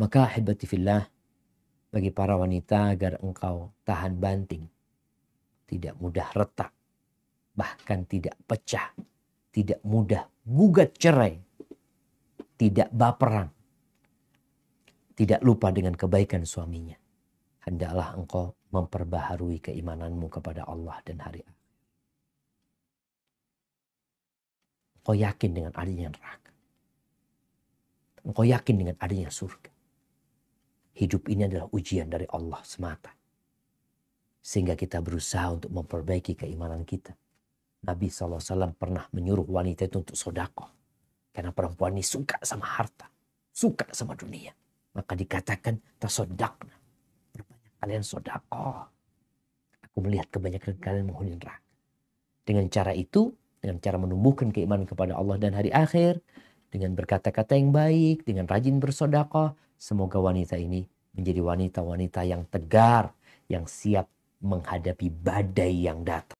Maka ahibati bagi para wanita agar engkau tahan banting. Tidak mudah retak. Bahkan tidak pecah. Tidak mudah gugat cerai. Tidak baperan. Tidak lupa dengan kebaikan suaminya. Hendaklah engkau memperbaharui keimananmu kepada Allah dan hari akhir. Engkau yakin dengan adanya neraka. Engkau yakin dengan adanya surga hidup ini adalah ujian dari Allah semata. Sehingga kita berusaha untuk memperbaiki keimanan kita. Nabi SAW pernah menyuruh wanita itu untuk sodako. Karena perempuan ini suka sama harta. Suka sama dunia. Maka dikatakan tersodakna. Berbanyak kalian sodako. Aku melihat kebanyakan kalian menghuni neraka. Dengan cara itu, dengan cara menumbuhkan keimanan kepada Allah dan hari akhir, dengan berkata-kata yang baik, dengan rajin bersodakoh. Semoga wanita ini menjadi wanita-wanita yang tegar, yang siap menghadapi badai yang datang.